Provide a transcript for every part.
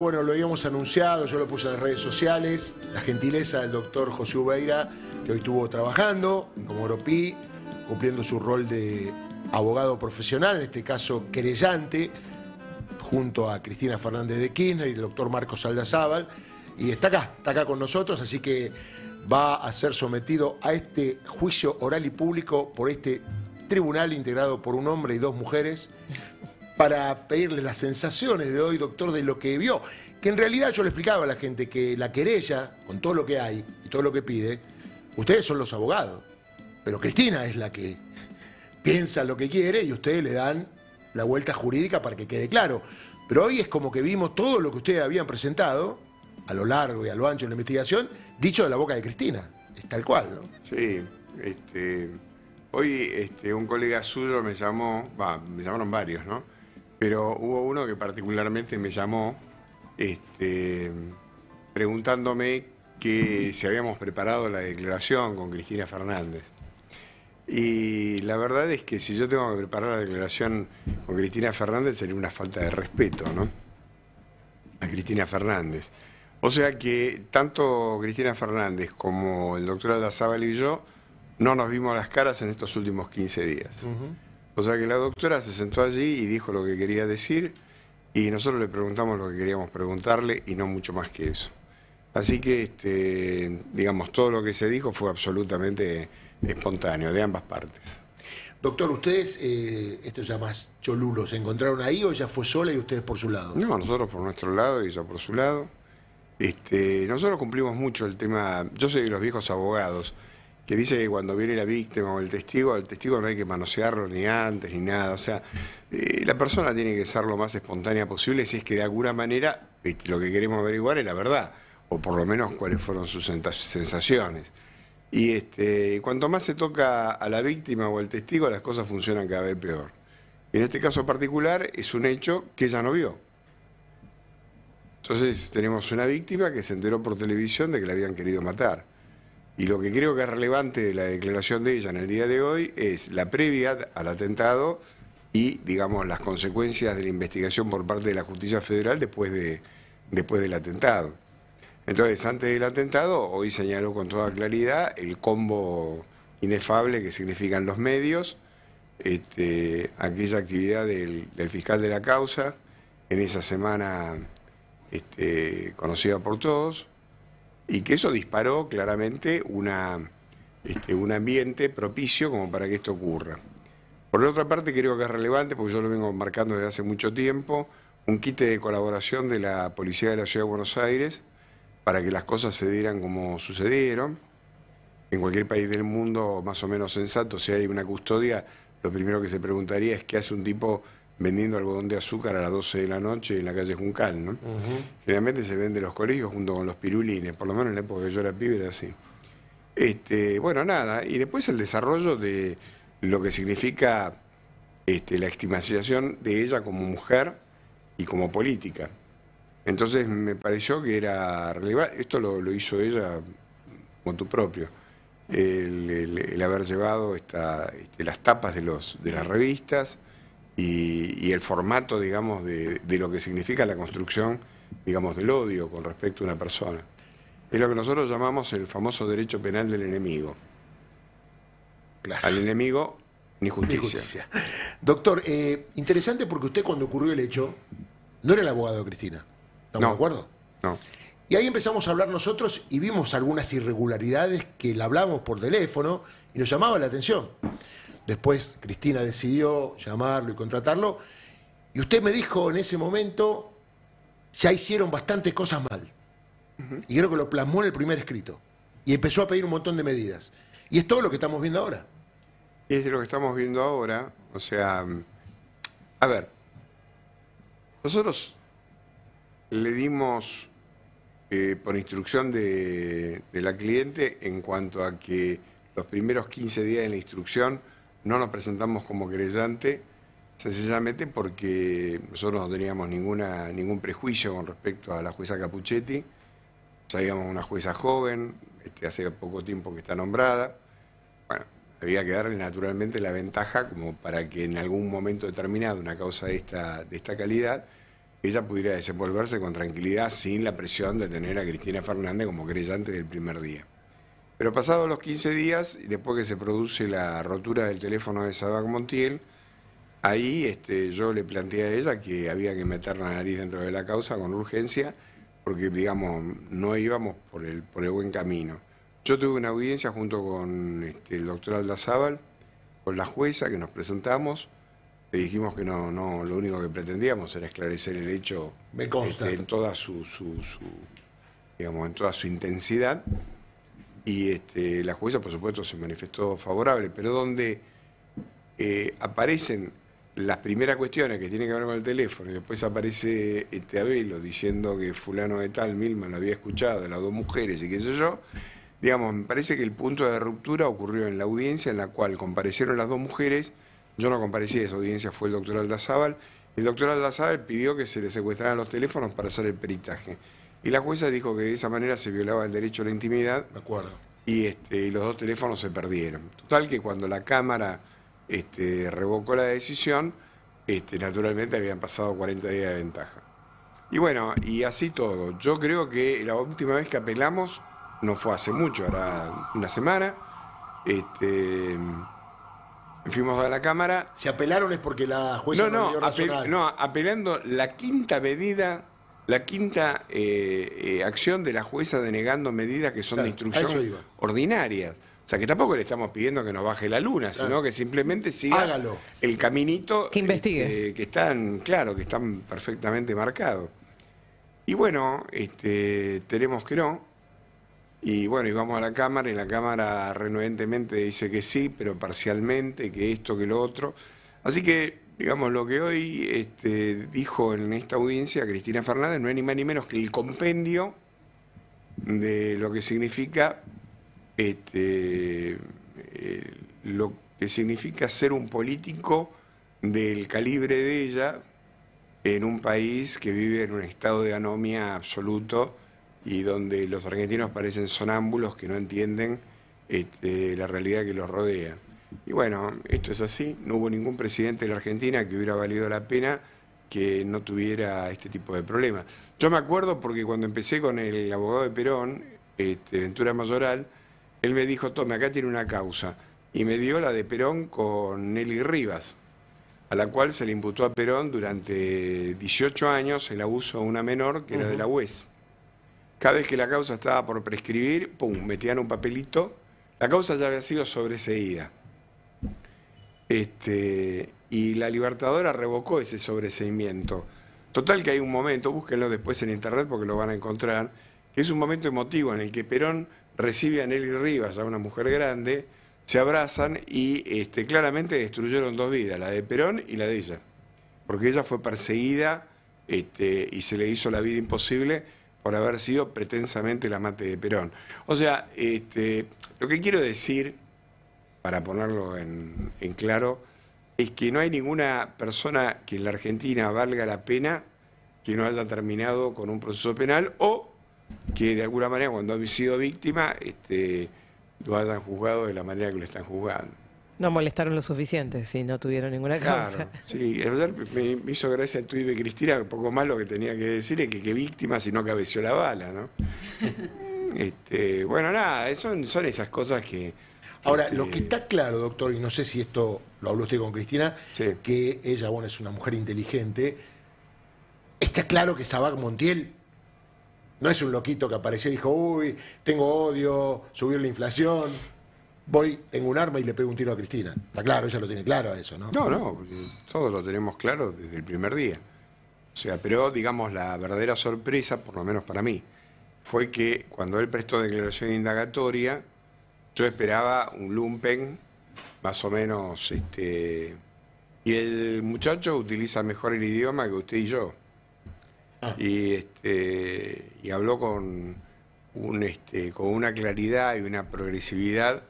Bueno, lo habíamos anunciado, yo lo puse en las redes sociales, la gentileza del doctor José Ubeira, que hoy estuvo trabajando como Oropí, cumpliendo su rol de abogado profesional, en este caso querellante, junto a Cristina Fernández de Kirchner y el doctor Marcos Aldazábal, y está acá, está acá con nosotros, así que va a ser sometido a este juicio oral y público por este tribunal integrado por un hombre y dos mujeres, para pedirle las sensaciones de hoy, doctor, de lo que vio. Que en realidad yo le explicaba a la gente que la querella, con todo lo que hay y todo lo que pide, ustedes son los abogados, pero Cristina es la que piensa lo que quiere y ustedes le dan la vuelta jurídica para que quede claro. Pero hoy es como que vimos todo lo que ustedes habían presentado a lo largo y a lo ancho de la investigación, dicho de la boca de Cristina. Es tal cual, ¿no? Sí, este, hoy este, un colega suyo me llamó, me llamaron varios, ¿no? Pero hubo uno que particularmente me llamó este, preguntándome que si habíamos preparado la declaración con Cristina Fernández. Y la verdad es que si yo tengo que preparar la declaración con Cristina Fernández sería una falta de respeto, ¿no? A Cristina Fernández. O sea que tanto Cristina Fernández como el doctor Aldazábal y yo no nos vimos las caras en estos últimos 15 días. O sea que la doctora se sentó allí y dijo lo que quería decir y nosotros le preguntamos lo que queríamos preguntarle y no mucho más que eso. Así que, este, digamos, todo lo que se dijo fue absolutamente espontáneo de ambas partes. Doctor, ustedes, eh, esto ya más cholulo, ¿se encontraron ahí o ella fue sola y ustedes por su lado? No, nosotros por nuestro lado y ella por su lado. Este, nosotros cumplimos mucho el tema, yo soy de los viejos abogados, que dice que cuando viene la víctima o el testigo, al testigo no hay que manosearlo ni antes ni nada. O sea, eh, la persona tiene que ser lo más espontánea posible si es que de alguna manera este, lo que queremos averiguar es la verdad, o por lo menos cuáles fueron sus sensaciones. Y este, cuanto más se toca a la víctima o al testigo, las cosas funcionan cada vez peor. En este caso particular es un hecho que ella no vio. Entonces tenemos una víctima que se enteró por televisión de que la habían querido matar. Y lo que creo que es relevante de la declaración de ella en el día de hoy es la previa al atentado y, digamos, las consecuencias de la investigación por parte de la justicia federal después, de, después del atentado. Entonces, antes del atentado, hoy señaló con toda claridad el combo inefable que significan los medios, este, aquella actividad del, fiscal de la causa en esa semana este, conocida por todos, y que eso disparó claramente una, este, un ambiente propicio como para que esto ocurra. Por la otra parte, creo que es relevante, porque yo lo vengo marcando desde hace mucho tiempo, un quite de colaboración de la Policía de la Ciudad de Buenos Aires para que las cosas se dieran como sucedieron. En cualquier país del mundo, más o menos sensato, si hay una custodia, lo primero que se preguntaría es qué hace un tipo vendiendo algodón de azúcar a las 12 de la noche en la calle Juncal, ¿no? Generalmente se vende los colegios junto con los pirulines, por lo menos en la época que yo era pibe era así. Este, bueno, nada, y después el desarrollo de lo que significa este, la estimación de ella como mujer y como política. Entonces me pareció que era relevante, esto lo, hizo ella con tu propio, el, haber llevado este, las tapas de, los, de las revistas, y, el formato, digamos, de, lo que significa la construcción, digamos, del odio con respecto a una persona. Es lo que nosotros llamamos el famoso derecho penal del enemigo. Al enemigo, ni justicia. Doctor, eh, interesante porque usted cuando ocurrió el hecho, no era el abogado de Cristina. ¿Estamos de acuerdo? No. Y ahí empezamos a hablar nosotros y vimos algunas irregularidades que le hablamos por teléfono y nos llamaba la atención. Después Cristina decidió llamarlo y contratarlo. Y usted me dijo en ese momento, ya hicieron bastantes cosas mal. Y creo que lo plasmó en el primer escrito. Y empezó a pedir un montón de medidas. Y es todo lo que estamos viendo ahora. Y es lo que estamos viendo ahora. O sea, a ver, nosotros le dimos eh, por instrucción de, de la cliente en cuanto a que los primeros 15 días de la instrucción no nos presentamos como querellante sencillamente porque nosotros no teníamos ninguna, ningún prejuicio con respecto a la jueza Capuchetti. Sabíamos una jueza joven, este, hace poco tiempo que está nombrada. Bueno, había que darle naturalmente la ventaja como para que en algún momento determinado, una causa de esta, de esta calidad, ella pudiera desenvolverse con tranquilidad sin la presión de tener a Cristina Fernández como creyente del primer día. Pero pasados los 15 días, después que se produce la rotura del teléfono de Sabac Montiel, ahí este, yo le planteé a ella que había que meter la nariz dentro de la causa con urgencia, porque digamos, no íbamos por el, por el buen camino. Yo tuve una audiencia junto con este, el doctor Aldazábal, con la jueza que nos presentamos, le dijimos que no, no, lo único que pretendíamos era esclarecer el hecho este, en toda digamos, en toda su intensidad y este, la jueza, por supuesto, se manifestó favorable, pero donde eh, aparecen las primeras cuestiones que tienen que ver con el teléfono, y después aparece este Abelo diciendo que fulano de tal, Milman, lo había escuchado, las dos mujeres y qué sé yo, digamos, me parece que el punto de ruptura ocurrió en la audiencia en la cual comparecieron las dos mujeres, yo no comparecí, a esa audiencia fue el doctor Aldazábal, el doctor Aldazábal pidió que se le secuestraran los teléfonos para hacer el peritaje. Y la jueza dijo que de esa manera se violaba el derecho a la intimidad. De acuerdo. Y, este, los dos teléfonos se perdieron. Total que cuando la Cámara este, revocó la decisión, este, naturalmente habían pasado 40 días de ventaja. Y bueno, y así todo. Yo creo que la última vez que apelamos no fue hace mucho, era una semana. fuimos a la Cámara. ¿Se apelaron es porque la jueza no, no, no No, apelando la quinta medida la quinta eh, eh, acción de la jueza denegando medidas que son de instrucción ordinarias. O sea, que tampoco le estamos pidiendo que nos baje la luna, sino que simplemente siga el caminito que, investigue. Este, que están, claro, que están perfectamente marcados. Y bueno, este, tenemos que no. Y bueno, y vamos a la Cámara y la Cámara renuentemente dice que sí, pero parcialmente, que esto, que lo otro. Así que Digamos, lo que hoy este, dijo en esta audiencia Cristina Fernández no es ni más ni menos que el compendio de lo que significa este, eh, lo que significa ser un político del calibre de ella en un país que vive en un estado de anomia absoluto y donde los argentinos parecen sonámbulos que no entienden este, la realidad que los rodea. Y bueno, esto es así, no hubo ningún presidente de la Argentina que hubiera valido la pena que no tuviera este tipo de problemas. Yo me acuerdo porque cuando empecé con el abogado de Perón, este, Ventura Mayoral, él me dijo, tome, acá tiene una causa. Y me dio la de Perón con Nelly Rivas, a la cual se le imputó a Perón durante 18 años el abuso a una menor que era de la UES. Cada vez que la causa estaba por prescribir, pum, metían un papelito. La causa ya había sido sobreseída. Este, y la Libertadora revocó ese sobreseimiento. Total que hay un momento, búsquenlo después en internet porque lo van a encontrar, que es un momento emotivo en el que Perón recibe a Nelly Rivas, a una mujer grande, se abrazan y este, claramente destruyeron dos vidas, la de Perón y la de ella, porque ella fue perseguida este, y se le hizo la vida imposible por haber sido pretensamente la amante de Perón. O sea, lo que quiero decir para ponerlo en, claro, es que no hay ninguna persona que en la Argentina valga la pena que no haya terminado con un proceso penal o que de alguna manera cuando ha sido víctima este, lo hayan juzgado de la manera que lo están juzgando. No molestaron lo suficiente si no tuvieron ninguna causa. sí, ayer me hizo gracia el tuit de Cristina, un poco más lo que tenía que decir es que, que víctima si no cabeció la bala, ¿no? este, bueno, nada, son esas cosas que Ahora, lo que está claro, doctor, y no sé si esto lo habló usted con Cristina, que ella, bueno, es una mujer inteligente, está claro que Sabac Montiel no es un loquito que apareció y dijo, uy, tengo odio, subió la inflación, voy, tengo un arma y le pego un tiro a Cristina. Está claro, ella lo tiene claro eso, ¿no? No, no, todos lo tenemos claro desde el primer día. O sea, pero digamos, la verdadera sorpresa, por lo menos para mí, fue que cuando él prestó declaración indagatoria, yo esperaba un lumpen, más o menos, este, y el muchacho utiliza mejor el idioma que usted y yo. Ah. Y, este, y habló con, un, este, con una claridad y una progresividad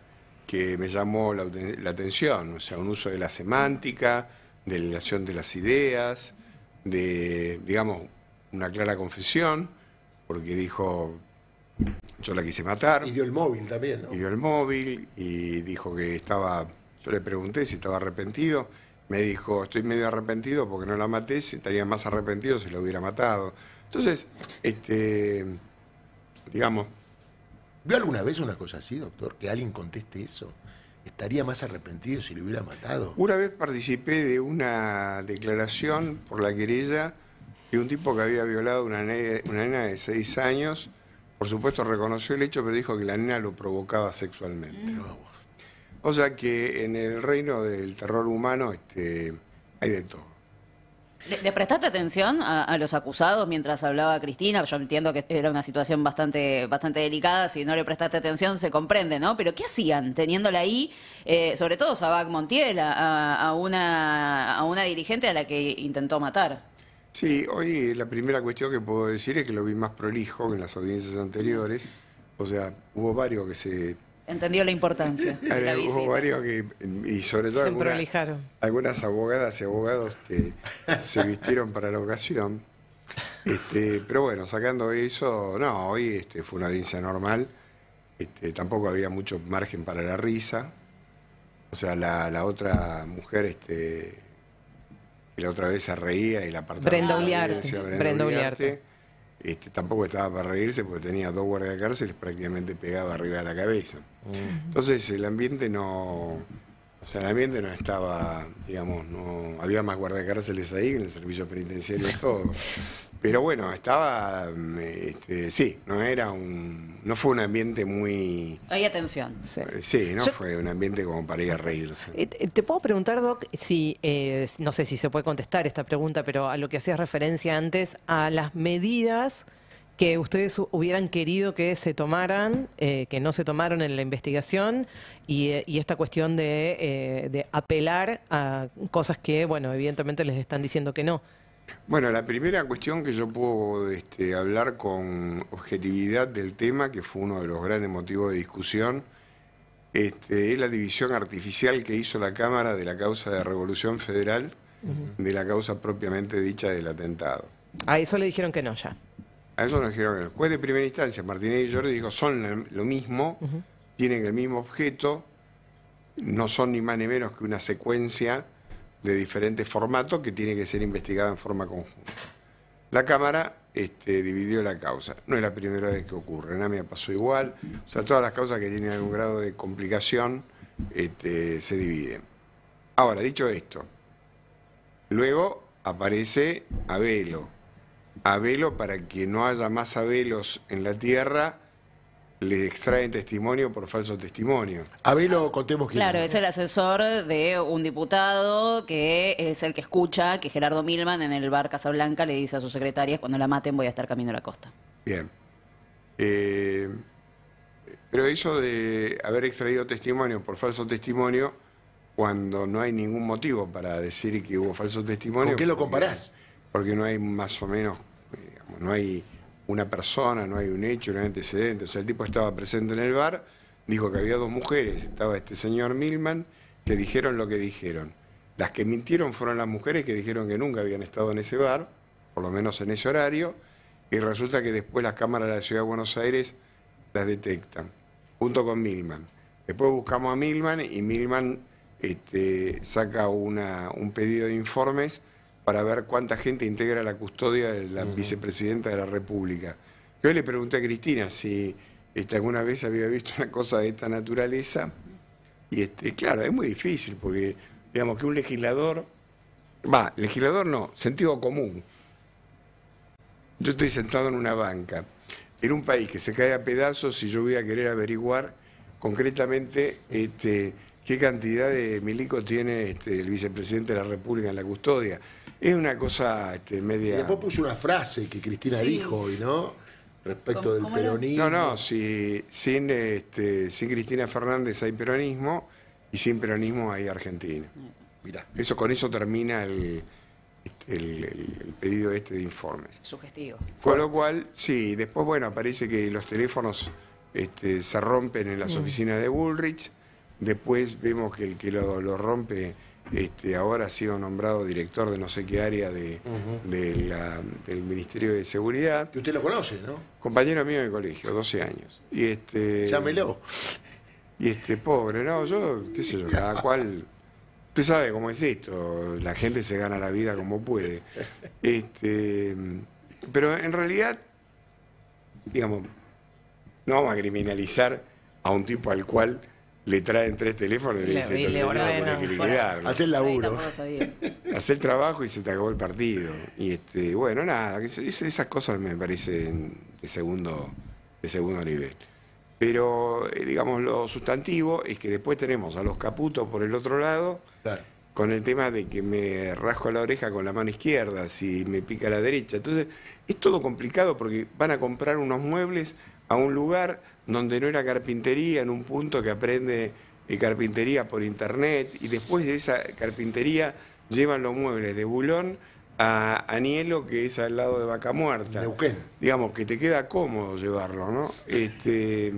que me llamó la, la, atención, o sea, un uso de la semántica, de la relación de las ideas, de, digamos, una clara confesión, porque dijo, yo la quise matar. Y dio el móvil también, ¿no? Y dio el móvil y dijo que estaba. Yo le pregunté si estaba arrepentido. Me dijo, estoy medio arrepentido porque no la maté, estaría más arrepentido si la hubiera matado. Entonces, este, digamos. ¿Vio alguna vez una cosa así, doctor? Que alguien conteste eso. ¿Estaría más arrepentido si lo hubiera matado? Una vez participé de una declaración por la querella de un tipo que había violado una una nena de seis años por supuesto reconoció el hecho, pero dijo que la nena lo provocaba sexualmente. Mm. Ah, o sea que en el reino del terror humano este, hay de todo. ¿Le, prestaste atención a, los acusados mientras hablaba Cristina? Yo entiendo que era una situación bastante, bastante delicada, si no le prestaste atención se comprende, ¿no? Pero ¿qué hacían teniéndola ahí, eh, sobre todo Sabac Montiel, una, a una dirigente a la que intentó matar? Sí, hoy la primera cuestión que puedo decir es que lo vi más prolijo que en las audiencias anteriores. O sea, hubo varios que se... Entendió la importancia. de la hubo varios que, y sobre todo algunas abogadas y abogados que se vistieron para la ocasión. Este, pero bueno, sacando eso, no, hoy este, fue una audiencia normal. Este, tampoco había mucho margen para la risa. O sea, la, la otra mujer, este, y la otra vez se reía y la apartaba. Brenda Uliarte. Brenda, este, tampoco estaba para reírse porque tenía dos guardias prácticamente pegados arriba de la cabeza. Mm. Entonces el ambiente no... O sea, el ambiente no estaba, digamos, no había más guardiacárceles ahí en el servicio penitenciario todo. Pero bueno, estaba, mm, este, sí, no era un, no fue un ambiente muy... Hay atención. Sí, eh, no fue un ambiente como para ir a reírse. Eh, te puedo preguntar, Doc, si, eh, no sé si se puede contestar esta pregunta, pero a lo que hacías referencia antes, a las medidas que ustedes hubieran querido que se tomaran, que no se tomaron en la investigación, y, esta cuestión de, de apelar a cosas que, bueno, evidentemente les están diciendo que no. Bueno, la primera cuestión que yo puedo este, hablar con objetividad del tema, que fue uno de los grandes motivos de discusión, este, es la división artificial que hizo la Cámara de la causa de Revolución Federal, de la causa propiamente dicha del atentado. A eso le dijeron que no ya. A eso nos dijeron que el juez de primera instancia, Martínez y Jordi, dijo, son lo mismo, tienen el mismo objeto, no son ni más ni menos que una secuencia de diferentes formatos que tiene que ser investigada en forma conjunta. La Cámara este, dividió la causa. No es la primera vez que ocurre. En me pasó igual. O sea, todas las causas que tienen algún grado de complicación este, se dividen. Ahora, dicho esto, luego aparece Abelo. Abelo, para que no haya más Abelos en la Tierra, le extraen testimonio por falso testimonio. A lo contemos quién Claro, es el asesor de un diputado que es el que escucha que Gerardo Milman en el bar Casablanca le dice a sus secretarias, cuando la maten voy a estar camino a la costa. Bien. Eh, pero eso de haber extraído testimonio por falso testimonio, cuando no hay ningún motivo para decir que hubo falso testimonio... ¿Por qué lo comparás? Porque no hay más o menos, digamos, no hay una persona, no hay un hecho, no hay antecedente. O sea, el tipo estaba presente en el bar, dijo que había dos mujeres, estaba este señor Milman, que dijeron lo que dijeron. Las que mintieron fueron las mujeres que dijeron que nunca habían estado en ese bar, por lo menos en ese horario, y resulta que después las cámaras de la Ciudad de Buenos Aires las detectan, junto con Milman. Después buscamos a Milman y Milman este, saca un pedido de informes para ver cuánta gente integra la custodia de la vicepresidenta de la República. Yo le pregunté a Cristina si este, alguna vez había visto una cosa de esta naturaleza. Y este, claro, es muy difícil porque, digamos, que un legislador, va, legislador no, sentido común. Yo estoy sentado en una banca, en un país que se cae a pedazos y yo voy a querer averiguar concretamente este, qué cantidad de milicos tiene este, el vicepresidente de la República en la custodia. Es una cosa este, media. después puso una frase que Cristina dijo hoy, ¿no? Respecto del peronismo. No, no, si, sin, este, sin Cristina Fernández hay peronismo y sin peronismo hay Argentina. mira Eso, con eso termina este, el, el, pedido este de informes. Sugestivo. Con lo cual, sí, después, bueno, parece que los teléfonos este, se rompen en las mm. oficinas de Bullrich. Después vemos que el que lo, lo rompe este, ahora ha sido nombrado director de no sé qué área del Ministerio de Seguridad. Que usted lo conoce, ¿no? Compañero mío de colegio, 12 años. Y este, Llámelo. Y este, pobre, no, yo, qué sé yo, cada cual... Usted sabe cómo es esto, la gente se gana la vida como puede. Este, pero en realidad, digamos, no vamos a criminalizar a un tipo al cual le traen tres teléfonos y le, le que le, el laburo. Hacer el trabajo y se te acabó el partido. Y este, bueno, nada, esas cosas me parecen de segundo, de segundo nivel. Pero, eh, digamos, lo sustantivo es que después tenemos a los caputos por el otro lado, con el tema de que me rasco la oreja con la mano izquierda, si me pica la derecha. Entonces, es todo complicado porque van a comprar unos muebles a un lugar donde no era carpintería, en un punto que aprende eh, carpintería por internet y después de esa carpintería llevan los muebles de Bulón a Anielo, que es al lado de Vaca Muerta. Uquén Digamos, que te queda cómodo llevarlo, ¿no? Este,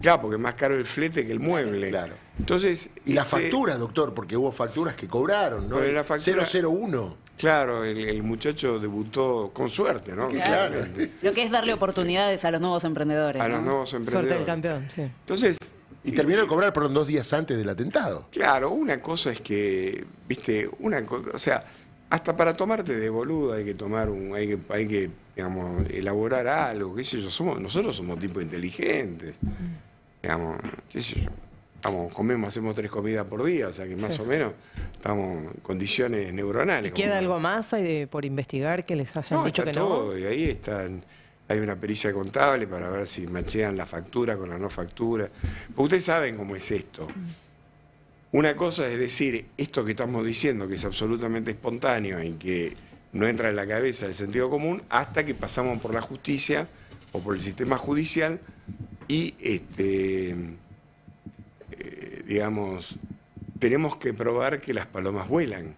claro, porque es más caro el flete que el mueble. Claro. Entonces, y las este facturas, doctor, porque hubo facturas que cobraron, ¿no? 001. Claro, el, muchacho debutó con suerte, ¿no? Claro. Lo que es darle oportunidades a los nuevos emprendedores. A los nuevos emprendedores. Suerte del campeón, sí. Entonces. Y terminó de cobrar, perdón, dos días antes del atentado. Claro, una cosa es que, viste, una cosa, o sea, hasta para tomarte de boludo hay que tomar un, hay que, hay que digamos, elaborar algo, qué sé yo, somos, nosotros somos tipos inteligentes, mm. digamos, qué sé yo estamos, comemos, hacemos tres comidas por día, o sea que más o menos estamos en condiciones neuronales. ¿Queda algo más por investigar que les hayan dicho que todo, no? Y ahí están, hay una pericia contable para ver si machean la factura con la no factura. Porque ustedes saben cómo es esto. Mm. Una cosa es decir, esto que estamos diciendo, que es absolutamente espontáneo y que no entra en la cabeza del sentido común, hasta que pasamos por la justicia o por el sistema judicial y este digamos, tenemos que probar que las palomas vuelan.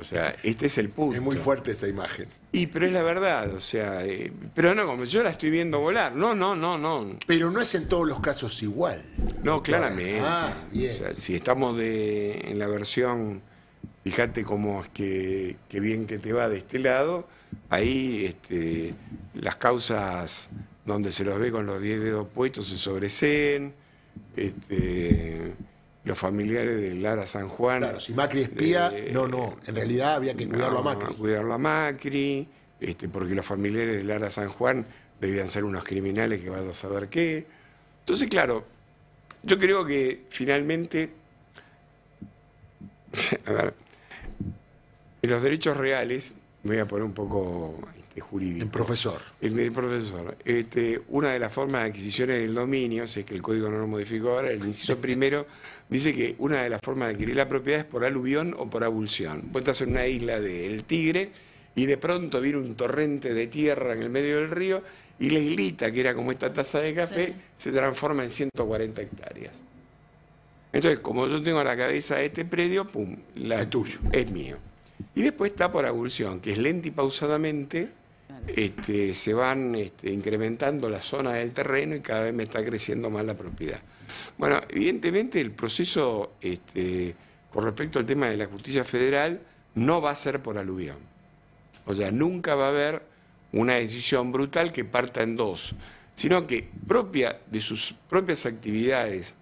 O sea, este es el punto. Es muy fuerte esa imagen. Y pero es la verdad, o sea, eh, pero no, como yo la estoy viendo volar. No, no, no, no. Pero no es en todos los casos igual. No, claramente. Ah, si estamos de, en la versión, fíjate cómo es que, que, bien que te va de este lado, ahí este, las causas donde se los ve con los 10 dedos puestos se sobreseen, este, los familiares de Lara San Juan. Claro, si Macri espía, eh, no, no, en realidad había que cuidarlo a Macri. Cuidarlo a Macri, este, porque los familiares de Lara San Juan debían ser unos criminales que vayan a saber qué. Entonces, claro, yo creo que finalmente, a ver, en los derechos reales, me voy a poner un poco jurídico. El profesor. El, profesor. Este, una de las formas de adquisición del dominio, si es que el código no lo modificó ahora, el inciso primero dice que una de las formas de adquirir la propiedad es por aluvión o por abulsión. Vos estás en una isla del Tigre y de pronto viene un torrente de tierra en el medio del río y la islita, que era como esta taza de café, se transforma en 140 hectáreas. Entonces, como yo tengo a la cabeza este predio, pum, la es tuyo, es mío. Y después está por abulsión, que es lenta y pausadamente este, se van este, incrementando las zonas del terreno y cada vez me está creciendo más la propiedad. Bueno, evidentemente el proceso este, con respecto al tema de la justicia federal no va a ser por aluvión. O sea, nunca va a haber una decisión brutal que parta en dos, sino que propia de sus propias actividades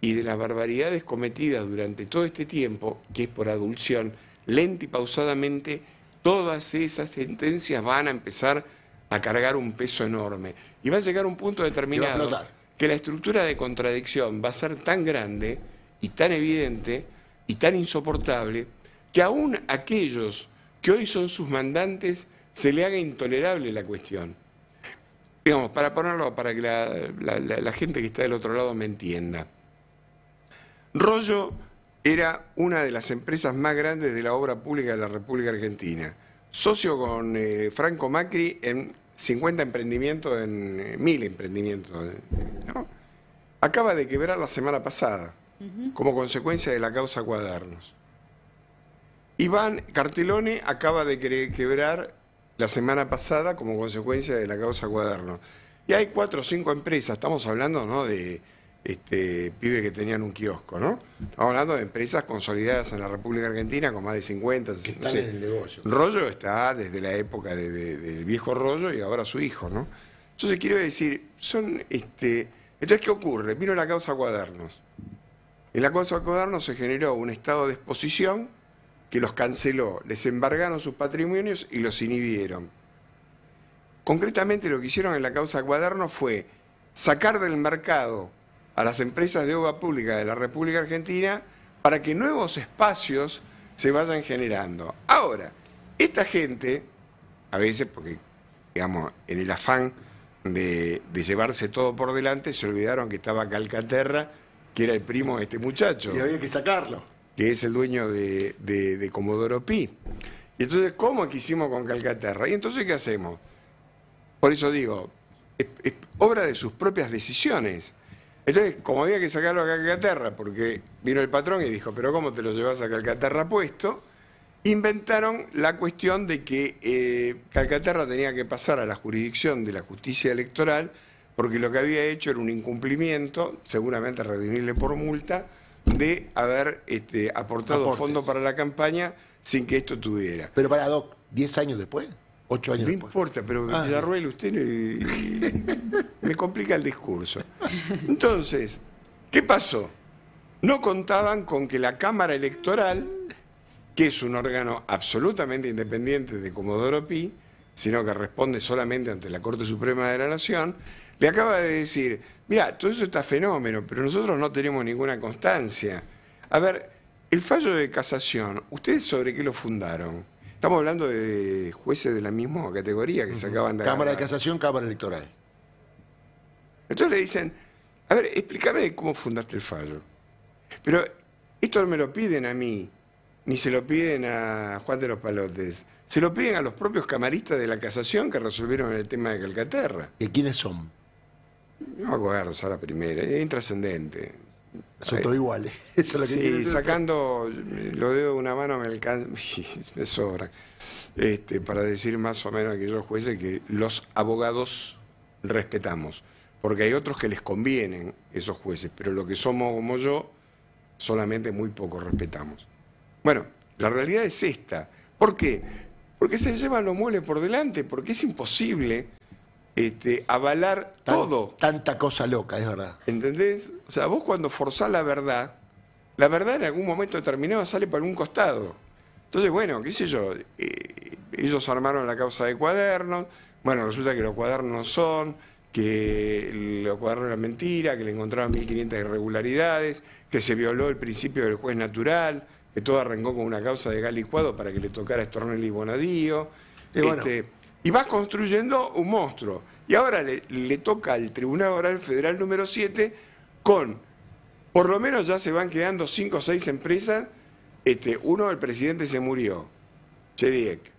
y de las barbaridades cometidas durante todo este tiempo, que es por adulción, lenta y pausadamente, todas esas sentencias van a empezar a cargar un peso enorme. Y va a llegar un punto determinado que la estructura de contradicción va a ser tan grande y tan evidente y tan insoportable que aún aquellos que hoy son sus mandantes se le haga intolerable la cuestión. Digamos, para ponerlo, para que la, gente que está del otro lado me entienda. Rollo era una de las empresas más grandes de la obra pública de la República Argentina. Socio con eh, Franco Macri en 50 emprendimientos, en eh, mil emprendimientos. Eh, acaba de quebrar la semana pasada, como consecuencia de la causa Cuadernos. Iván Cartelone acaba de quebrar la semana pasada como consecuencia de la causa Cuadernos. Y hay cuatro o cinco empresas, estamos hablando de este, pibes que tenían un kiosco, ¿no? Estamos hablando de empresas consolidadas en la República Argentina con más de 50, 60, no el Rollo está desde la época del viejo Rollo y ahora su hijo, ¿no? Entonces quiero decir, son este. Entonces, ¿qué ocurre? Vino la causa Cuadernos. En la causa Cuadernos se generó un estado de exposición que los canceló, les embargaron sus patrimonios y los inhibieron. Concretamente lo que hicieron en la causa Cuadernos fue sacar del mercado a las empresas de obra pública de la República Argentina para que nuevos espacios se vayan generando. Ahora, esta gente, a veces porque, digamos, en el afán de, llevarse todo por delante, se olvidaron que estaba Calcaterra, que era el primo de este muchacho. Y había que sacarlo. Que es el dueño de, Comodoro Pi. Y entonces, ¿cómo que hicimos con Calcaterra? ¿Y entonces qué hacemos? Por eso digo, es obra de sus propias decisiones. Entonces, como había que sacarlo a Calcaterra, porque vino el patrón y dijo, pero ¿cómo te lo llevas a Calcaterra puesto? Inventaron la cuestión de que eh, Calcaterra tenía que pasar a la jurisdicción de la justicia electoral, porque lo que había hecho era un incumplimiento, seguramente redimible por multa, de haber este, aportado fondos para la campaña sin que esto tuviera. Pero para Doc, ¿10 años después? ¿8 años después? No importa, pero ah, Villarruel, usted... me complica el discurso. Entonces, ¿qué pasó? No contaban con que la Cámara Electoral, que es un órgano absolutamente independiente de Comodoro Pi, sino que responde solamente ante la Corte Suprema de la Nación, le acaba de decir, mira, todo eso está fenómeno, pero nosotros no tenemos ninguna constancia. A ver, el fallo de casación, ¿ustedes sobre qué lo fundaron? Estamos hablando de jueces de la misma categoría que se acaban de... Cámara de Casación, Cámara Electoral. Entonces le dicen, a ver, explícame cómo fundaste el fallo. Pero esto no me lo piden a mí, ni se lo piden a Juan de los Palotes. Se lo piden a los propios camaristas de la casación que resolvieron el tema de Calcaterra. ¿Y quiénes son? No a la primera, es intrascendente. Son todos iguales. sí, sacando lo de una mano me alcanza, me sobra. Este, para decir más o menos a aquellos jueces que los abogados respetamos porque hay otros que les convienen esos jueces, pero lo que somos como yo, solamente muy poco respetamos. Bueno, la realidad es esta. ¿Por qué? Porque se llevan los muebles por delante, porque es imposible este, avalar todo. Tanta cosa loca, es verdad. ¿Entendés? O sea, vos cuando forzás la verdad, la verdad en algún momento determinado sale por algún costado. Entonces, bueno, qué sé yo, eh, ellos armaron la causa de cuadernos, bueno, resulta que los cuadernos son que lo cuadraron la mentira, que le encontraban 1.500 irregularidades, que se violó el principio del juez natural, que todo arrancó con una causa de Galicuado para que le tocara Estornelli y Bonadío. Este, y, vas construyendo un monstruo. Y ahora le, toca al Tribunal Oral Federal número 7 con, por lo menos ya se van quedando 5 o 6 empresas. Este, uno, del presidente se murió, Chediek.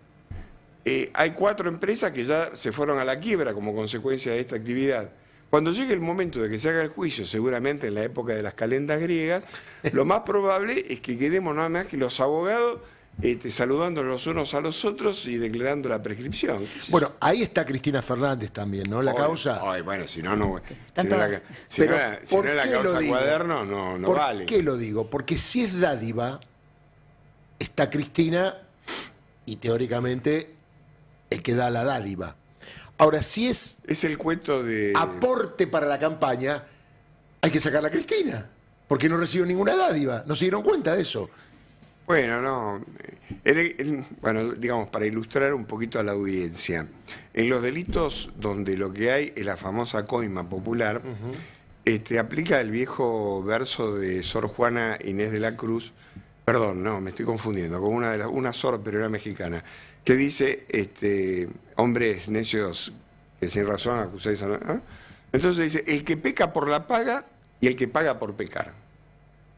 Eh, hay cuatro empresas que ya se fueron a la quiebra como consecuencia de esta actividad. Cuando llegue el momento de que se haga el juicio, seguramente en la época de las calendas griegas, lo más probable es que quedemos nada más que los abogados este, saludando los unos a los otros y declarando la prescripción. Bueno, ahí está Cristina Fernández también, ¿no? La causa. Ay, bueno, si no, no. Si no es la, causa cuaderno, no, vale. ¿Por qué lo digo? Porque si es dádiva, está Cristina y teóricamente que da la dádiva. Ahora, si es. Es el cuento de. Aporte para la campaña, hay que sacar a Cristina. Porque no recibió ninguna dádiva. No se dieron cuenta de eso. Bueno, no. Eh, bueno, digamos, para ilustrar un poquito a la audiencia. En los delitos donde lo que hay es la famosa coima popular, este, aplica el viejo verso de Sor Juana Inés de la Cruz. Perdón, no, me estoy confundiendo. Con una, de las, una Sor, pero era mexicana que dice, este, hombres necios que sin razón acusáis a... ¿eh? Entonces dice, el que peca por la paga y el que paga por pecar.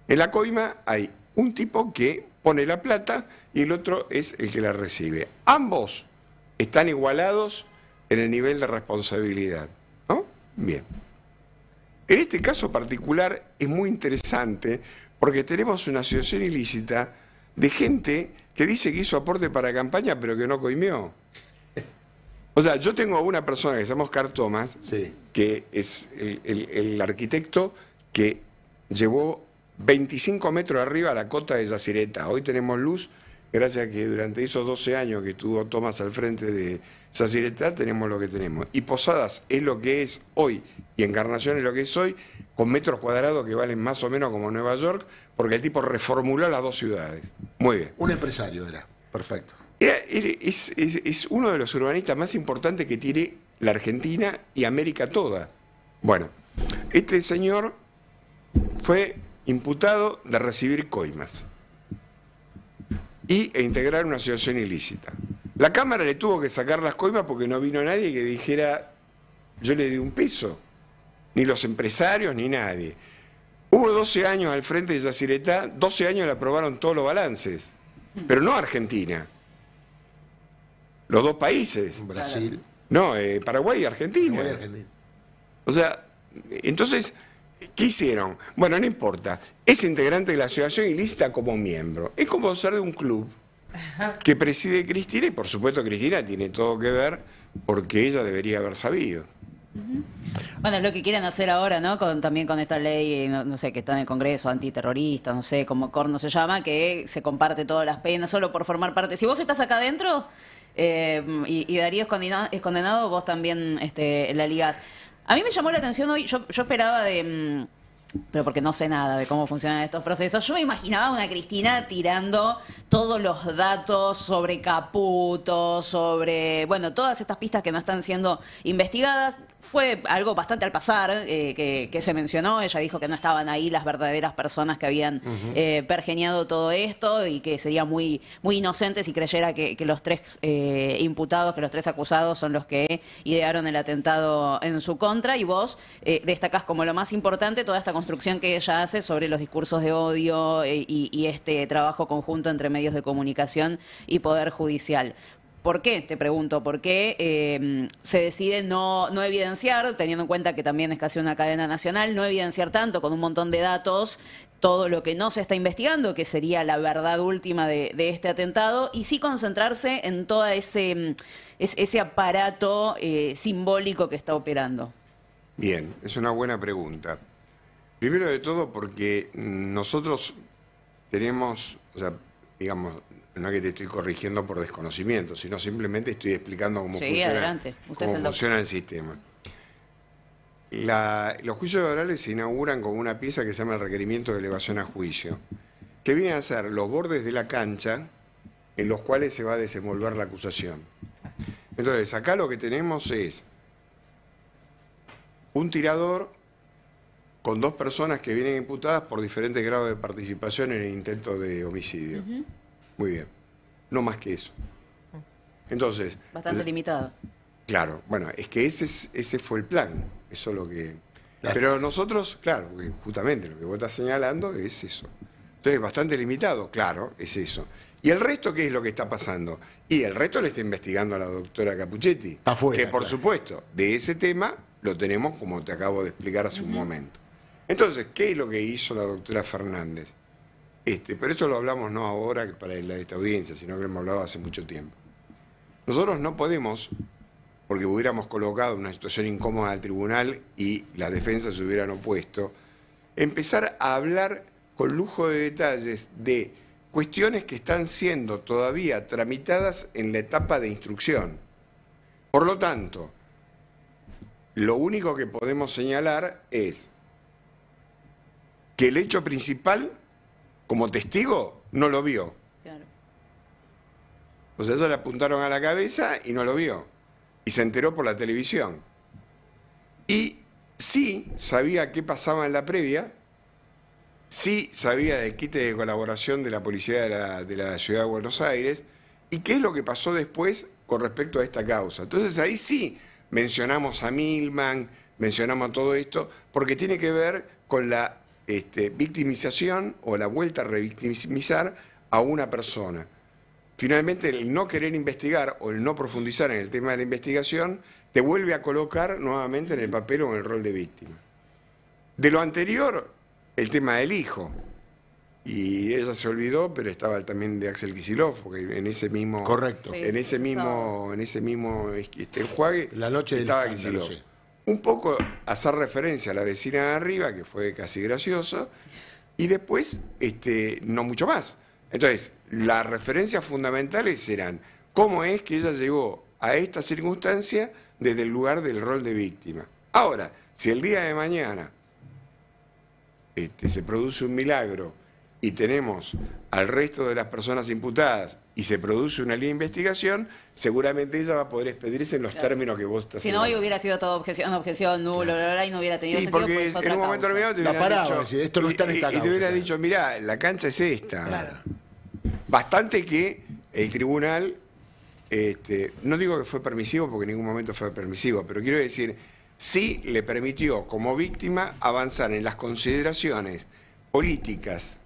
En la coima hay un tipo que pone la plata y el otro es el que la recibe. Ambos están igualados en el nivel de responsabilidad. ¿no? Bien. En este caso particular es muy interesante porque tenemos una asociación ilícita de gente que dice que hizo aporte para campaña, pero que no coimió. O sea, yo tengo a una persona que se llama Oscar Tomás, que es el, arquitecto que llevó 25 metros arriba la cota de Yacireta. Hoy tenemos luz, gracias a que durante esos 12 años que estuvo Tomás al frente de Yacireta, tenemos lo que tenemos. Y Posadas es lo que es hoy y Encarnación es lo que es hoy, con metros cuadrados que valen más o menos como Nueva York, porque el tipo reformuló las dos ciudades. Muy bien. Un empresario era, perfecto. es, uno de los urbanistas más importantes que tiene la Argentina y América toda. Bueno, este señor fue imputado de recibir coimas y, e integrar una asociación ilícita. La Cámara le tuvo que sacar las coimas porque no vino nadie que dijera, yo le di un peso ni los empresarios, ni nadie. Hubo 12 años al frente de Yacyretá, 12 años le aprobaron todos los balances, pero no Argentina. Los dos países. Brasil. No, eh, Paraguay y Argentina. Paraguay y Argentina. O sea, entonces, ¿qué hicieron? Bueno, no importa. Es integrante de la asociación y lista como miembro. Es como ser de un club que preside Cristina y por supuesto Cristina tiene todo que ver porque ella debería haber sabido. Bueno, es lo que quieren hacer ahora, ¿no? Con, también con esta ley, eh, no, sé, que está en el Congreso, antiterrorista, no sé, como corno se llama, que se comparte todas las penas solo por formar parte. Si vos estás acá adentro eh, y, Darío es condenado, vos también este, la ligás. A mí me llamó la atención hoy, yo, yo esperaba de... Mm, pero porque no sé nada de cómo funcionan estos procesos, yo me imaginaba una Cristina tirando todos los datos sobre Caputo, sobre, bueno, todas estas pistas que no están siendo investigadas. Fue algo bastante al pasar eh, que, se mencionó. Ella dijo que no estaban ahí las verdaderas personas que habían eh, pergeniado todo esto y que sería muy, muy inocente si creyera que, los tres eh, imputados, que los tres acusados son los que idearon el atentado en su contra. Y vos destacás como lo más importante toda esta construcción que ella hace sobre los discursos de odio eh, y, este trabajo conjunto entre medios de comunicación y poder judicial. ¿Por qué? Te pregunto, ¿por qué em, se decide no, no evidenciar, teniendo en cuenta que también es casi una cadena nacional, no evidenciar tanto con un montón de datos todo lo que no se está investigando, que sería la verdad última de, este atentado, y sí concentrarse en todo ese, em, ese aparato eh, simbólico que está operando? Bien, es una buena pregunta. Primero de todo porque nosotros tenemos, o sea, digamos, no es que te estoy corrigiendo por desconocimiento, sino simplemente estoy explicando cómo, funciona, el, sistema. los juicios orales se inauguran con una pieza que se llama el requerimiento de elevación a juicio, que viene a ser los bordes de la cancha en los cuales se va a desenvolver la acusación. Entonces, acá lo que tenemos es un tirador con dos personas que vienen imputadas por diferentes grados de participación en el intento de homicidio. Muy bien. No más que eso. Mm. Entonces. Bastante limitado. Claro, bueno, es que ese, ese fue el plan. Eso es lo que. Pero nosotros, claro, justamente lo que vos estás señalando es eso. Entonces, bastante limitado, claro, es eso. ¿Y el resto qué es lo que está pasando? Y el resto le está investigando a la doctora Capuchetti. que por supuesto, de ese tema lo tenemos como te acabo de explicar hace un momento. Entonces, ¿qué es lo que hizo la doctora Fernández? Este, pero eso lo hablamos no ahora para la, esta audiencia, sino que lo hemos hablado hace mucho tiempo. Nosotros no podemos, porque hubiéramos colocado una situación incómoda al tribunal y las defensas se hubieran opuesto, empezar a hablar con lujo de detalles de cuestiones que están siendo todavía tramitadas en la etapa de instrucción. Por lo tanto, lo único que podemos señalar es que el hecho principal, como testigo, no lo vio. Claro. O sea, eso le apuntaron a la cabeza y no lo vio. Y se enteró por la televisión. Y sí sabía qué pasaba en la previa, sí sabía del quite de colaboración de la policía de la, de la ciudad de Buenos Aires y qué es lo que pasó después con respecto a esta causa. Entonces ahí sí mencionamos a Milman, mencionamos todo esto, porque tiene que ver con la este, victimización o la vuelta a revictimizar a una persona. Finalmente, el no querer investigar o el no profundizar en el tema de la investigación te vuelve a colocar nuevamente en el papel o en el rol de víctima. De lo anterior, el tema del hijo. Y ella se olvidó, pero estaba también de Axel Kicillof, porque en ese mismo. Correcto. en, ese mismo, en ese mismo. Este, enjuague. La noche estaba Kicillof un poco hacer referencia a la vecina de arriba, que fue casi gracioso, y después este, no mucho más. Entonces, las referencias fundamentales serán cómo es que ella llegó a esta circunstancia desde el lugar del rol de víctima. Ahora, si el día de mañana este, se produce un milagro, y tenemos al resto de las personas imputadas y se produce una línea de investigación, seguramente ella va a poder expedirse en los términos que vos estás Si no, hoy hubiera sido todo objeción, objeción, nulo, y no hubiera tenido y momento dicho... esto no está en y, te hubiera dicho, mirá, la cancha es esta. Bastante que el tribunal, este, no digo que fue permisivo, porque en ningún momento fue permisivo, pero quiero decir, sí le permitió como víctima avanzar en las consideraciones políticas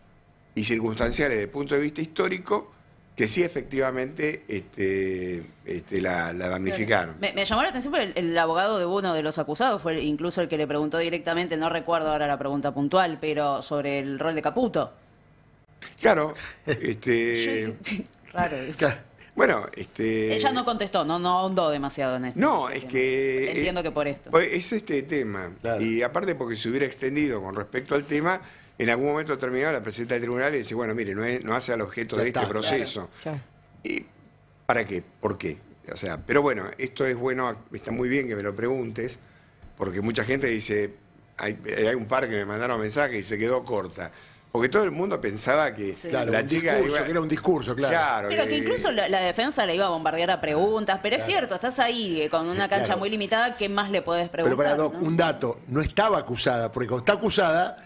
y circunstanciales desde el punto de vista histórico que sí efectivamente este, este la, damnificaron. Me, llamó la atención porque el, abogado de uno de los acusados fue incluso el que le preguntó directamente, no recuerdo ahora la pregunta puntual, pero sobre el rol de Caputo. Claro, este... Raro. Bueno, este... Ella no contestó, no, no ahondó demasiado en esto. No, es que... Eh, Entiendo que por esto. Pues, es este tema. Y aparte porque se hubiera extendido con respecto al tema, en algún momento terminó la presidenta del tribunal y dice, bueno, mire, no, hace al objeto de este proceso. ¿Y para qué? ¿Por qué? O sea, pero bueno, esto es bueno, está muy bien que me lo preguntes, porque mucha gente dice, hay, eh, un par que me mandaron mensaje y se quedó corta. Porque todo el mundo pensaba que la chica era un discurso, claro. pero que, eh, incluso la, defensa le iba a bombardear a preguntas, pero es cierto, estás ahí eh, con una cancha muy limitada, ¿qué más le puedes preguntar? Pero para un dato, no estaba acusada, porque cuando está acusada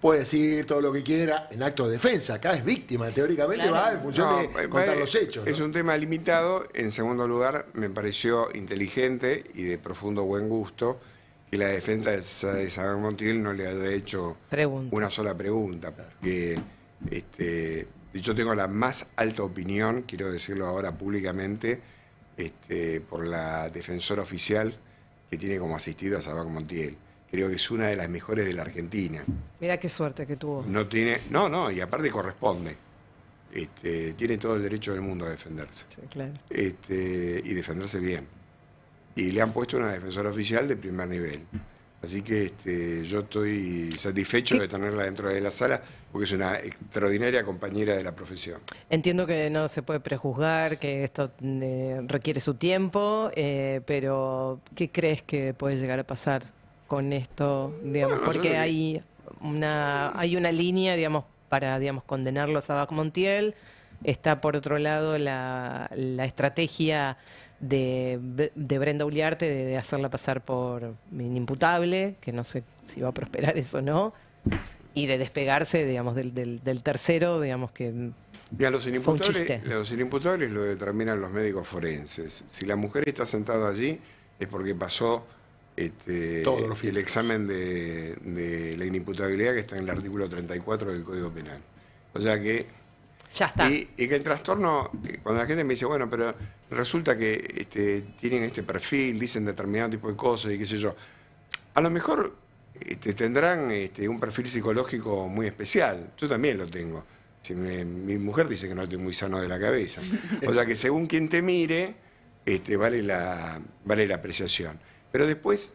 puede decir todo lo que quiera en acto de defensa. Acá es víctima, teóricamente va en función de contar los hechos. Es un tema limitado. En segundo lugar, me pareció inteligente y de profundo buen gusto que la defensa de Sabán Montiel no le haya hecho una sola pregunta. Porque este, yo tengo la más alta opinión, quiero decirlo ahora públicamente, este, por la defensora oficial que tiene como asistido a Sabán Montiel creo que es una de las mejores de la Argentina. Mira qué suerte que tuvo. No tiene, no, no, y aparte corresponde. Este, tiene todo el derecho del mundo a defenderse. Sí, claro. Este, y defenderse bien. Y le han puesto una defensora oficial de primer nivel. Así que este, yo estoy satisfecho de tenerla dentro de la sala porque es una extraordinaria compañera de la profesión. Entiendo que no se puede prejuzgar, que esto eh, requiere su tiempo, eh, pero ¿qué crees que puede llegar a pasar con esto, digamos, porque hay una hay una línea, digamos, para digamos condenarlos a bach Montiel, está por otro lado la, estrategia de, de, Brenda Uliarte de, hacerla pasar por inimputable, que no sé si va a prosperar eso o no, y de despegarse, digamos, del, del, tercero, digamos que. Y a los los inimputables lo determinan los médicos forenses. Si la mujer está sentada allí es porque pasó este, Todos el examen de, la inimputabilidad que está en el artículo 34 del Código Penal. O sea que... Ya está. Y, que el trastorno, eh, cuando la gente me dice, bueno, pero resulta que este, tienen este perfil, dicen determinado tipo de cosas y qué sé yo, a lo mejor este, tendrán este, un perfil psicológico muy especial. Yo también lo tengo. Si mi mujer dice que no estoy muy sano de la cabeza. O sea que según quien te mire, este, vale, la, vale la apreciación. Pero después,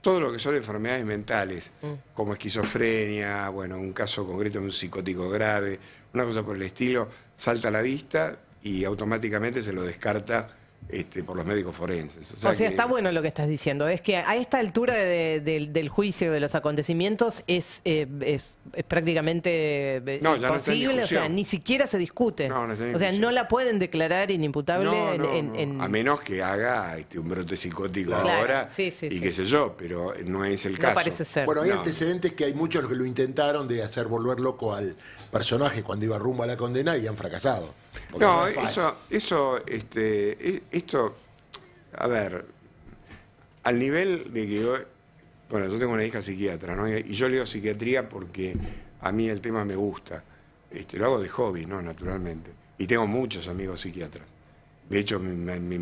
todo lo que son enfermedades mentales, mm. como esquizofrenia, bueno, un caso concreto de un psicótico grave, una cosa por el estilo, salta a la vista y automáticamente se lo descarta este, por los médicos forenses. O sea, está bueno lo que estás diciendo. Es que a esta altura del juicio, de los acontecimientos, es eh, es prácticamente eh, imposible, o sea, ni siquiera se discute. o sea, no la pueden declarar inimputable en, A menos que haga este, un brote psicótico ahora y qué sé yo, pero no es el caso. Parece ser. Bueno, hay antecedentes que hay muchos que lo intentaron de hacer volver loco al personaje cuando iba rumbo a la condena y han fracasado. No, eso, eso, este, e, esto, a ver, al nivel de que bueno, yo tengo una hija psiquiatra, ¿no? Y yo leo psiquiatría porque a mí el tema me gusta. Este, lo hago de hobby, ¿no? Naturalmente. Y tengo muchos amigos psiquiatras. De hecho, uno de mis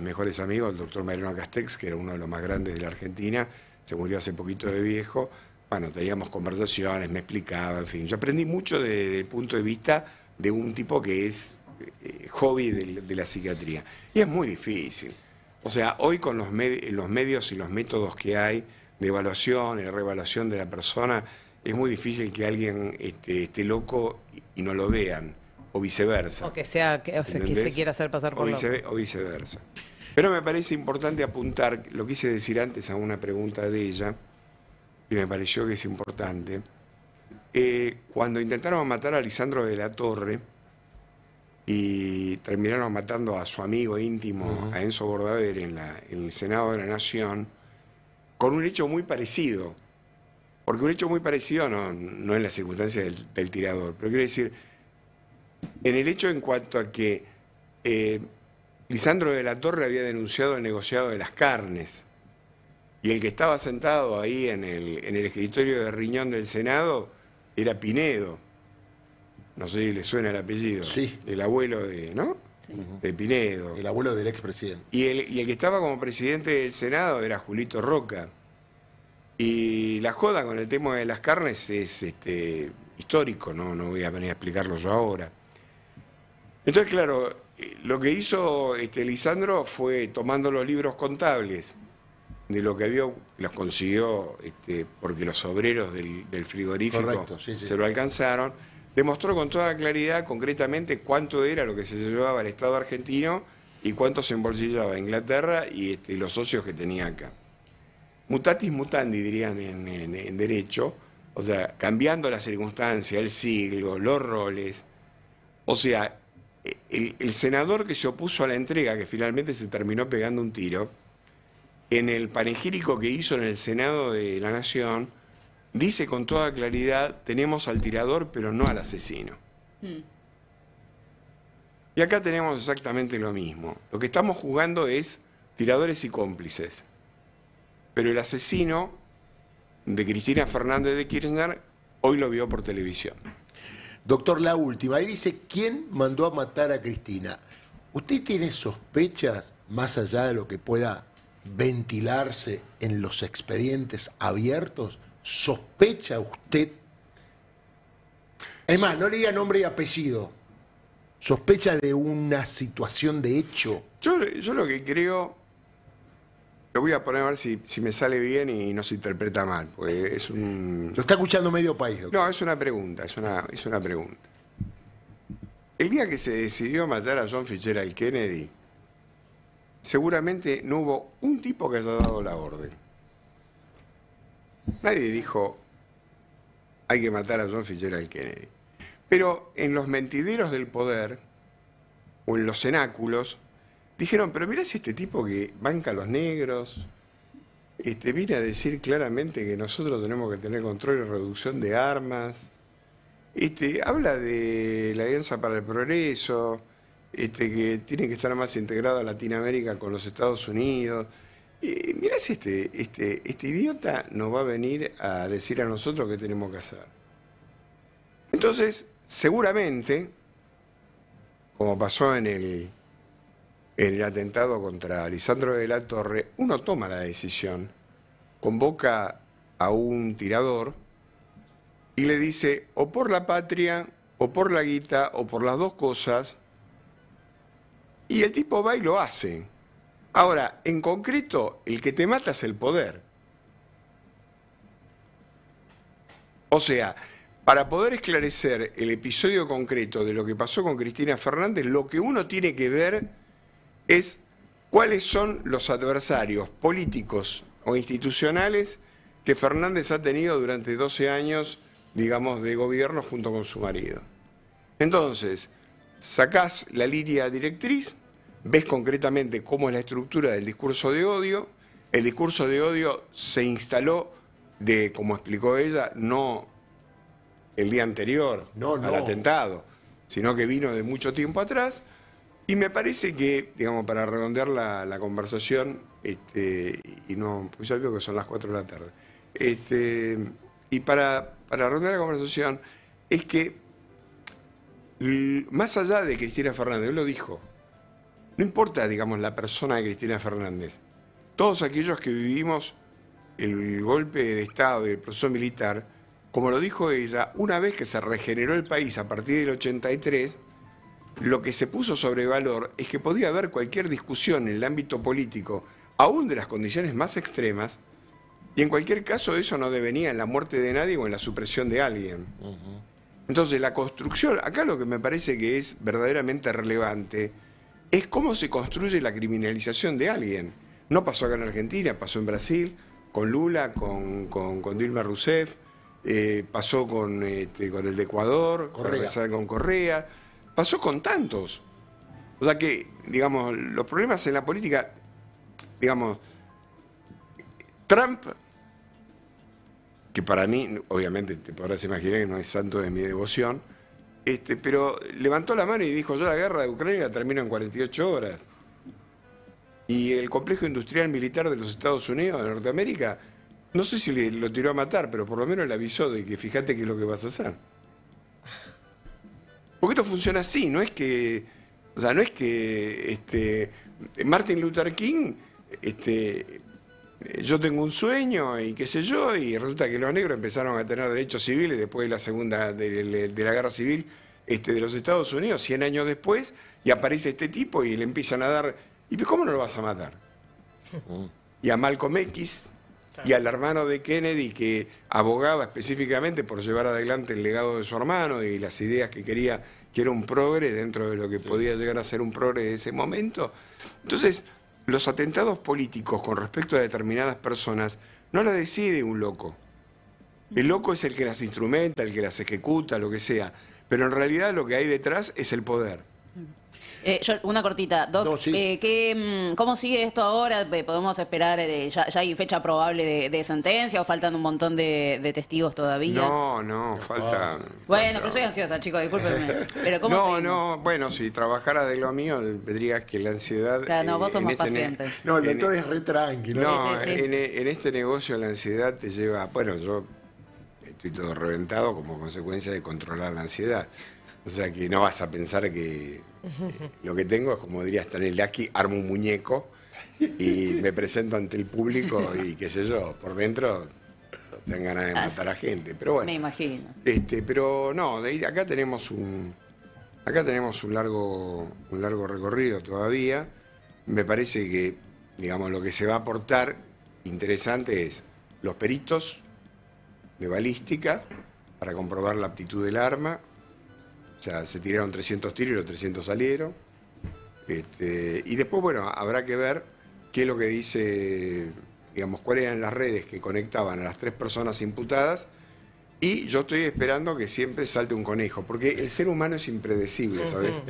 mejores amigos, el doctor Mariano Castex, que era uno de los más grandes de la Argentina, se murió hace poquito de viejo. Bueno, teníamos conversaciones, me explicaba, en fin. Yo aprendí mucho desde el punto de vista de un tipo que es eh, hobby de, la psiquiatría. Y es muy difícil. O sea, hoy con los medios y los métodos que hay, de evaluación y de reevaluación de la persona, es muy difícil que alguien este, esté loco y no lo vean, o viceversa. O que sea, que, se quiera hacer pasar por loco. O viceversa. Pero me parece importante apuntar, lo quise decir antes a una pregunta de ella, y me pareció que es importante. Eh, cuando intentaron matar a Lisandro de la Torre y terminaron matando a su amigo íntimo, a Enzo Bordaber, en, la, en el Senado de la Nación, con un hecho muy parecido. Porque un hecho muy parecido no, no es la circunstancia del, tirador, pero quiero decir, en el hecho en cuanto a que eh, Lisandro de la Torre había denunciado el negociado de las carnes y el que estaba sentado ahí en el, en el escritorio de riñón del Senado era Pinedo. No sé si le suena el apellido. El abuelo de, ¿no? Pinedo. El abuelo del expresidente. Y el, y el que estaba como presidente del Senado era Julito Roca. Y la joda con el tema de las carnes es este, histórico, ¿no? voy a venir a explicarlo yo ahora. Entonces, claro, lo que hizo este, Lisandro fue tomando los libros contables de lo que había, los consiguió este, porque los obreros del, frigorífico se lo alcanzaron demostró con toda claridad, concretamente, cuánto era lo que se llevaba al Estado argentino y cuánto se embolsillaba Inglaterra y este, los socios que tenía acá. Mutatis mutandi, dirían en, derecho, o sea, cambiando la circunstancia, el siglo, los roles. O sea, el, el, senador que se opuso a la entrega, que finalmente se terminó pegando un tiro, en el panegírico que hizo en el Senado de la Nación, dice con toda claridad, tenemos al tirador, pero no al asesino. Hmm. Y acá tenemos exactamente lo mismo. Lo que estamos jugando es tiradores y cómplices. Pero el asesino de Cristina Fernández de Kirchner hoy lo vio por televisión. Doctor, la última. Ahí dice, ¿quién mandó a matar a Cristina? ¿Usted tiene sospechas más allá de lo que pueda ventilarse en los expedientes abiertos? ¿Sospecha usted? Es más, no le diga nombre y apellido. ¿Sospecha de una situación de hecho? Yo, lo que creo, lo voy a poner a ver si, me sale bien y no se interpreta mal, porque es un... Lo está escuchando medio país, No, es una pregunta, es una, es una pregunta. El día que se decidió matar a John Fitzgerald Kennedy, seguramente no hubo un tipo que haya dado la orden. Nadie dijo, hay que matar a John Fitzgerald Kennedy. Pero en los mentideros del poder, o en los cenáculos, dijeron, pero mirá si este tipo que banca a los negros, este, viene a decir claramente que nosotros tenemos que tener control y reducción de armas, este, habla de la Alianza para el Progreso, este, que tiene que estar más integrada Latinoamérica con los Estados Unidos. Y eh, mirá si este, este, este idiota nos va a venir a decir a nosotros qué tenemos que hacer. Entonces, seguramente, como pasó en el, en el atentado contra Lisandro de la Torre, uno toma la decisión, convoca a un tirador y le dice, o por la patria, o por la guita, o por las dos cosas, y el tipo va y lo hace. Ahora, en concreto, el que te mata es el poder. O sea, para poder esclarecer el episodio concreto de lo que pasó con Cristina Fernández, lo que uno tiene que ver es cuáles son los adversarios políticos o institucionales que Fernández ha tenido durante 12 años, digamos, de gobierno junto con su marido. Entonces, sacás la línea directriz ves concretamente cómo es la estructura del discurso de odio. El discurso de odio se instaló de, como explicó ella, no el día anterior al atentado, sino que vino de mucho tiempo atrás. Y me parece que, digamos, para redondear la, conversación, este, y no, pues ya que son las 4 de la tarde, este, y para, para redondear la conversación, es que más allá de Cristina Fernández, lo dijo, no importa, digamos, la persona de Cristina Fernández. Todos aquellos que vivimos el golpe de Estado y el proceso militar, como lo dijo ella, una vez que se regeneró el país a partir del 83, lo que se puso sobre valor es que podía haber cualquier discusión en el ámbito político, aún de las condiciones más extremas, y en cualquier caso eso no devenía en la muerte de nadie o en la supresión de alguien. Entonces la construcción, acá lo que me parece que es verdaderamente relevante, es cómo se construye la criminalización de alguien. No pasó acá en Argentina, pasó en Brasil, con Lula, con, Dilma Rousseff, eh, pasó este, con, el de Ecuador, con Correa, pasó con tantos. O sea que, digamos, los problemas en la política, digamos, Trump, que para mí, obviamente te podrás imaginar que no es santo de mi devoción, este, pero levantó la mano y dijo, yo la guerra de Ucrania la termino en 48 horas. Y el complejo industrial militar de los Estados Unidos, de Norteamérica, no sé si lo tiró a matar, pero por lo menos le avisó de que fíjate qué es lo que vas a hacer. Porque esto funciona así, no es que, o sea, no es que este, Martin Luther King este, eh, yo tengo un sueño y qué sé yo, y resulta que los negros empezaron a tener derechos civiles después de la segunda, de, la guerra civil este, de los Estados Unidos, 100 años después, y aparece este tipo y le empiezan a dar, ¿y cómo no lo vas a matar? Mm. Y a Malcolm X y al hermano de Kennedy que abogaba específicamente por llevar adelante el legado de su hermano y las ideas que quería, que era un progre dentro de lo que podía llegar a ser un progre de ese momento. Entonces, los atentados políticos con respecto a determinadas personas no la decide un loco. El loco es el que las instrumenta, el que las ejecuta, lo que sea. Pero en realidad lo que hay detrás es el poder. Eh, una cortita, Doc, eh, mm, ¿cómo sigue esto ahora? Eh, ¿Podemos esperar, ya, hay fecha probable de, sentencia o faltan un montón de, testigos todavía? No, no, falta... Bueno, pero soy ansiosa, chicos, discúlpenme. no, no, bueno, si trabajara de lo mío, vendrías que la ansiedad... no, vos sos más este paciente. No, el e- doctor es re tranquilo. No, e- en este negocio la ansiedad te lleva... Bueno, yo estoy todo reventado como consecuencia de controlar la ansiedad. O sea que no vas a pensar que eh, lo que tengo es, como diría Stanislavski, armo un muñeco y me presento ante el público y qué sé yo, por dentro tengan ganas de matar a gente. Pero bueno. Me imagino. Este, pero no, acá tenemos un. Acá tenemos un largo, un largo recorrido todavía. Me parece que, digamos, lo que se va a aportar interesante es los peritos de balística para comprobar la aptitud del arma, o sea, se tiraron 300 tiros y los 300 salieron. Este, y después, bueno, habrá que ver qué es lo que dice, digamos, cuáles eran las redes que conectaban a las tres personas imputadas. Y yo estoy esperando que siempre salte un conejo, porque el ser humano es impredecible, ¿sabes?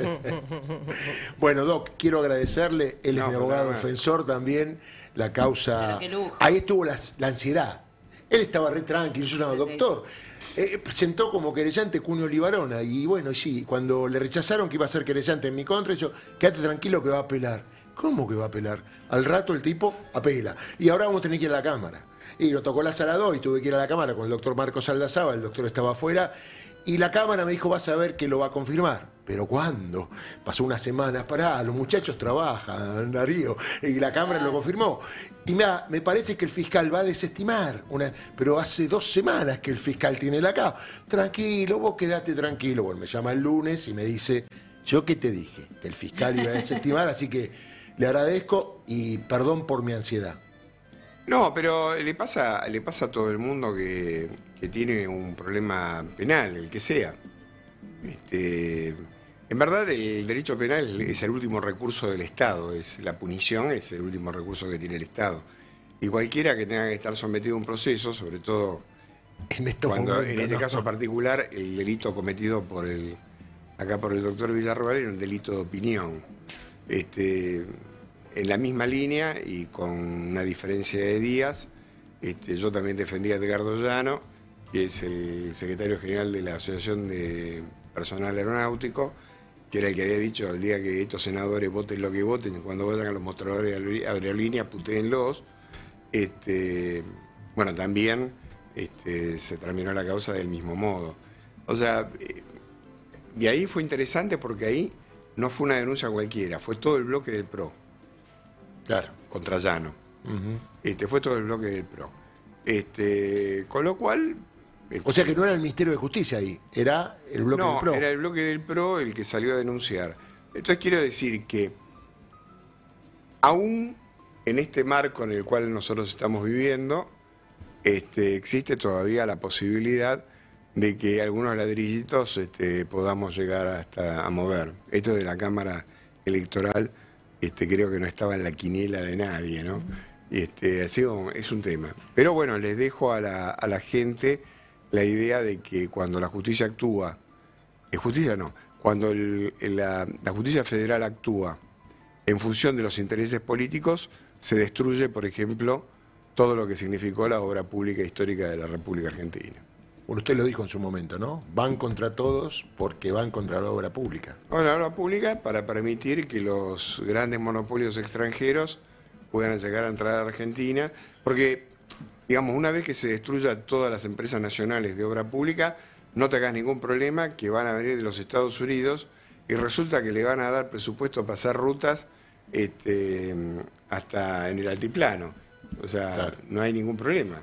bueno, Doc, quiero agradecerle, él es mi abogado defensor también, la causa... Ahí estuvo la, ansiedad. Él estaba re tranquilo, yo no, doctor. Eh, eh, presentó como querellante Cunio Olivarona Y bueno, sí, cuando le rechazaron que iba a ser querellante en mi contra, yo, quédate tranquilo que va a apelar. ¿Cómo que va a apelar? Al rato el tipo apela. Y ahora vamos a tener que ir a la Cámara. Y lo tocó la sala 2 y tuve que ir a la Cámara con el doctor Marcos Aldazaba, el doctor estaba afuera. Y la Cámara me dijo, vas a ver que lo va a confirmar. Pero ¿cuándo? Pasó unas semanas pará, los muchachos trabajan, Darío, y la Cámara lo confirmó. Y me, parece que el fiscal va a desestimar, pero hace dos semanas que el fiscal tiene la cámara. Tranquilo, vos quedate tranquilo. Bueno, me llama el lunes y me dice, yo qué te dije, que el fiscal iba a desestimar, así que le agradezco y perdón por mi ansiedad. No, pero le pasa, le pasa a todo el mundo que, que tiene un problema penal, el que sea. Este, en verdad, el derecho penal es el último recurso del Estado, es la punición es el último recurso que tiene el Estado. Y cualquiera que tenga que estar sometido a un proceso, sobre todo en, este, en este caso particular, el delito cometido por el acá por el doctor Villarroel era un delito de opinión. Este, en la misma línea y con una diferencia de días, este, yo también defendí a Edgardo Llano, que es el secretario general de la Asociación de Personal Aeronáutico que era el que había dicho al día que estos senadores voten lo que voten, cuando vayan a los mostradores de aerolíneas, putéenlos. Este, bueno, también este, se terminó la causa del mismo modo. O sea, eh, y ahí fue interesante porque ahí no fue una denuncia cualquiera, fue todo el bloque del PRO. Claro. Contra Llano. este, fue todo el bloque del PRO. Este, con lo cual, o sea que no era el Ministerio de Justicia ahí, era el bloque del PRO. No, Era el bloque del PRO el que salió a denunciar. Entonces quiero decir que aún en este marco en el cual nosotros estamos viviendo, este, existe todavía la posibilidad de que algunos ladrillitos este, podamos llegar hasta a mover. Esto de la Cámara Electoral este, creo que no estaba en la quiniela de nadie, ¿no? Este, ha es un tema. Pero bueno, les dejo a la gente la idea de que cuando la justicia actúa, es eh, justicia no, cuando la, justicia federal actúa en función de los intereses políticos, se destruye, por ejemplo, todo lo que significó la obra pública histórica de la República Argentina. Bueno, usted lo dijo en su momento, ¿no? Van contra todos porque van contra la obra pública. Bueno, la obra pública para permitir que los grandes monopolios extranjeros puedan llegar a entrar a Argentina, porque digamos, una vez que se destruyan todas las empresas nacionales de obra pública, no te hagas ningún problema que van a venir de los Estados Unidos y resulta que le van a dar presupuesto a pasar rutas este, hasta en el altiplano. O sea, no hay ningún problema.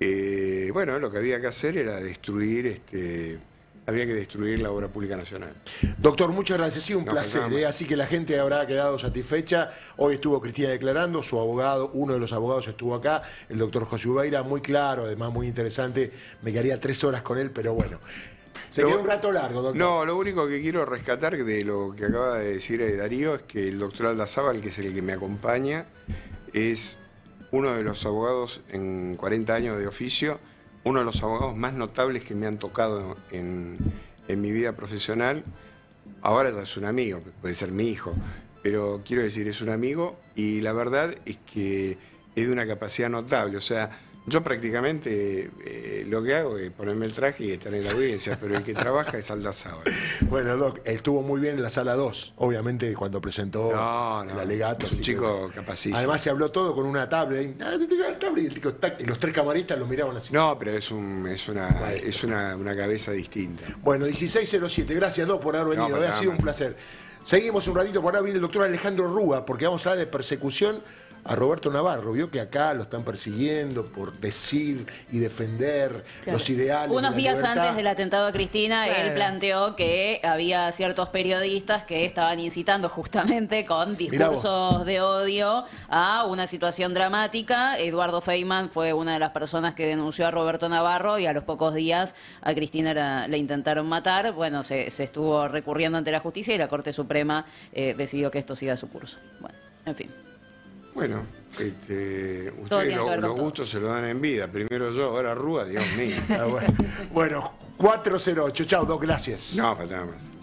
Eh, bueno, lo que había que hacer era destruir este, había que destruir la obra pública nacional. Doctor, muchas gracias. Sí, un placer. ¿eh? Así que la gente habrá quedado satisfecha. Hoy estuvo Cristina declarando, su abogado, uno de los abogados estuvo acá, el doctor José Ubeira, muy claro, además muy interesante. Me quedaría tres horas con él, pero bueno. Se quedó un rato largo, doctor. No, lo único que quiero rescatar de lo que acaba de decir eh, Darío es que el doctor Aldazábal, que es el que me acompaña, es uno de los abogados en 40 años de oficio uno de los abogados más notables que me han tocado en, mi vida profesional. Ahora es un amigo, puede ser mi hijo, pero quiero decir, es un amigo y la verdad es que es de una capacidad notable. O sea, yo prácticamente eh, lo que hago es ponerme el traje y estar en la audiencia, pero el que trabaja es Aldazábal. Bueno, Doc, estuvo muy bien en la sala 2, obviamente, cuando presentó no, no, el alegato. un chico capacísimo. Además, se habló todo con una tablet. Ah, y los tres camaristas lo miraban así. No, pero es, un, es, una, es una, cabeza distinta. Bueno, 1607. Gracias, Doc, por haber venido. ha sido un placer. Seguimos un ratito. Por ahora viene el doctor Alejandro Rúa, porque vamos a hablar de persecución a Roberto Navarro, vio que acá lo están persiguiendo por decir y defender los ideales. Unos de la días antes del atentado a Cristina, él planteó que había ciertos periodistas que estaban incitando justamente con discursos de odio a una situación dramática. Eduardo Feyman fue una de las personas que denunció a Roberto Navarro y a los pocos días a Cristina la, intentaron matar. Bueno, se, estuvo recurriendo ante la justicia y la Corte Suprema eh, decidió que esto siga su curso. Bueno, en fin. Bueno, este, ustedes los gustos se lo dan en vida. Primero yo, ahora Rúa, Dios mío. Bueno, bueno. bueno, 408. Chao, dos gracias. No, faltaba más.